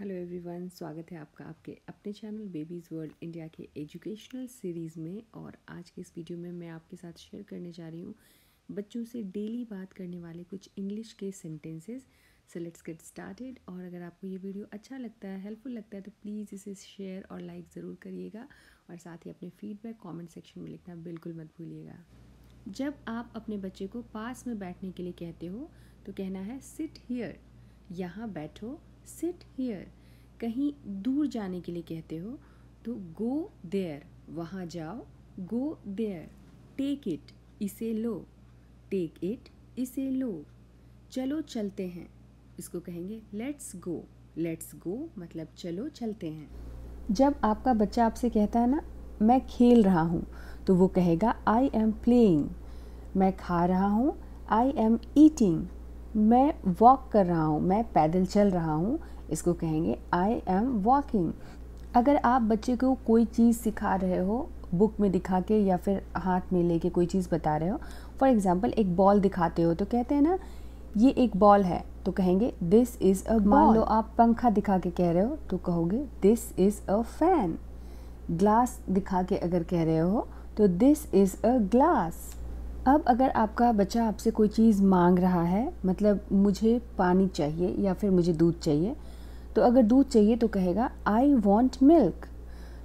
hello everyone स्वागत है आपका आपके अपने चैनल बेबीज़ वर्ल्ड इंडिया के एजुकेशनल सीरीज़ में और आज के इस वीडियो में मैं आपके साथ शेयर करने जा रही हूँ बच्चों से डेली बात करने वाले कुछ इंग्लिश के sentences so let's get started और अगर आपको ये वीडियो अच्छा लगता है हेल्पफुल लगता है तो प्लीज़ इसे शेयर और लाइक ज़रूर करिएगा और साथ ही अपने फीडबैक कॉमेंट सेक्शन में लिखना बिल्कुल मत भूलिएगा जब आप अपने बच्चे को पास में बैठने के लिए कहते हो तो कहना है सिट हीयर यहाँ बैठो सिट हियर कहीं दूर जाने के लिए कहते हो तो गो देयर वहाँ जाओ गो देयर टेक इट इसे लो टेक इट इसे लो चलो चलते हैं इसको कहेंगे लेट्स गो लेट्स गो मतलब चलो चलते हैं जब आपका बच्चा आपसे कहता है ना मैं खेल रहा हूँ तो वो कहेगा आई एम प्लेइंग मैं खा रहा हूँ आई एम ईटिंग मैं वॉक कर रहा हूँ मैं पैदल चल रहा हूँ इसको कहेंगे आई एम वॉकिंग अगर आप बच्चे को कोई चीज़ सिखा रहे हो बुक में दिखा के या फिर हाथ में लेके कोई चीज़ बता रहे हो फॉर एग्ज़ाम्पल एक बॉल दिखाते हो तो कहते हैं ना ये एक बॉल है तो कहेंगे दिस इज़ अ मान लो आप पंखा दिखा के कह रहे हो तो कहोगे this is a fan glass दिखा के अगर कह रहे हो तो दिस इज़ अ ग्लास अब अगर आपका बच्चा आपसे कोई चीज़ मांग रहा है मतलब मुझे पानी चाहिए या फिर मुझे दूध चाहिए तो अगर दूध चाहिए तो कहेगा आई वॉन्ट मिल्क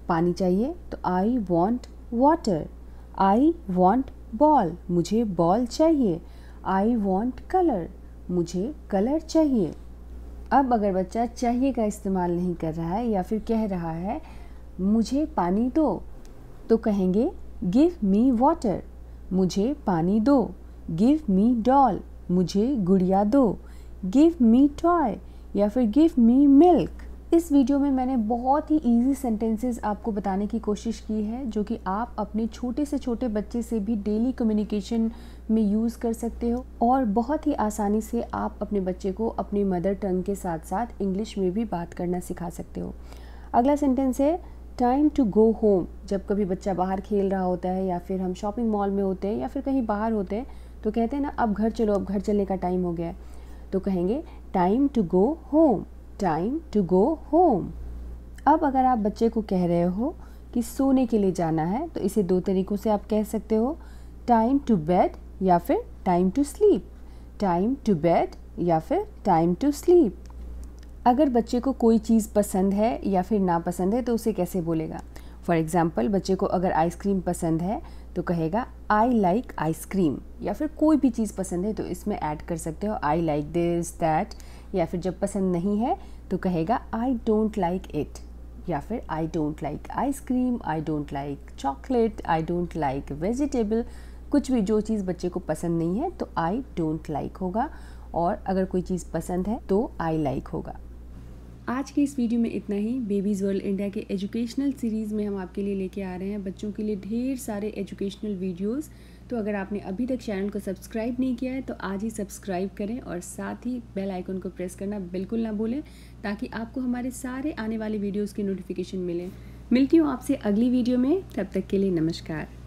पानी चाहिए तो I want water I want ball मुझे बॉल चाहिए आई वॉन्ट कलर मुझे कलर चाहिए अब अगर बच्चा चाहिए का इस्तेमाल नहीं कर रहा है या फिर कह रहा है मुझे पानी दो तो कहेंगे गिव मी वाटर मुझे पानी दो गिव मी डॉल मुझे गुड़िया दो गिव मी टॉय या फिर गिव मी मिल्क इस वीडियो में मैंने बहुत ही इजी सेंटेंसेस आपको बताने की कोशिश की है जो कि आप अपने छोटे से छोटे बच्चे से भी डेली कम्युनिकेशन में यूज़ कर सकते हो और बहुत ही आसानी से आप अपने बच्चे को अपनी मदर टंग के साथ साथ इंग्लिश में भी बात करना सिखा सकते हो अगला सेंटेंस है टाइम टू गो होम जब कभी बच्चा बाहर खेल रहा होता है या फिर हम शॉपिंग मॉल में होते हैं या फिर कहीं बाहर होते हैं तो कहते हैं ना अब घर चलो अब घर चलने का टाइम हो गया है तो कहेंगे time to go home time to go home अब अगर आप बच्चे को कह रहे हो कि सोने के लिए जाना है तो इसे दो तरीक़ों से आप कह सकते हो टाइम टू बेड या फिर time to sleep time to bed या फिर टाइम टू स्लीप अगर बच्चे को कोई चीज़ पसंद है या फिर नापसंद है तो उसे कैसे बोलेगा फॉर एग्ज़ाम्पल बच्चे को अगर आइसक्रीम पसंद है तो कहेगा आई लाइक आइसक्रीम या फिर कोई भी चीज़ पसंद है तो इसमें ऐड कर सकते हो आई लाइक दिस दैट या फिर जब पसंद नहीं है तो कहेगा आई डोंट लाइक इट या फिर I don't like ice cream I don't like chocolate I don't like vegetable कुछ भी जो चीज़ बच्चे को पसंद नहीं है तो आई डोंट लाइक होगा और अगर कोई चीज़ पसंद है तो आई लाइक like होगा आज के इस वीडियो में इतना ही बेबीज़ वर्ल्ड इंडिया के एजुकेशनल सीरीज़ में हम आपके लिए लेके आ रहे हैं बच्चों के लिए ढेर सारे एजुकेशनल वीडियोस तो अगर आपने अभी तक चैनल को सब्सक्राइब नहीं किया है तो आज ही सब्सक्राइब करें और साथ ही बेल आइकन को प्रेस करना बिल्कुल ना भूलें ताकि आपको हमारे सारे आने वाले वीडियोज़ की नोटिफिकेशन मिले मिलती हूँ आपसे अगली वीडियो में तब तक के लिए नमस्कार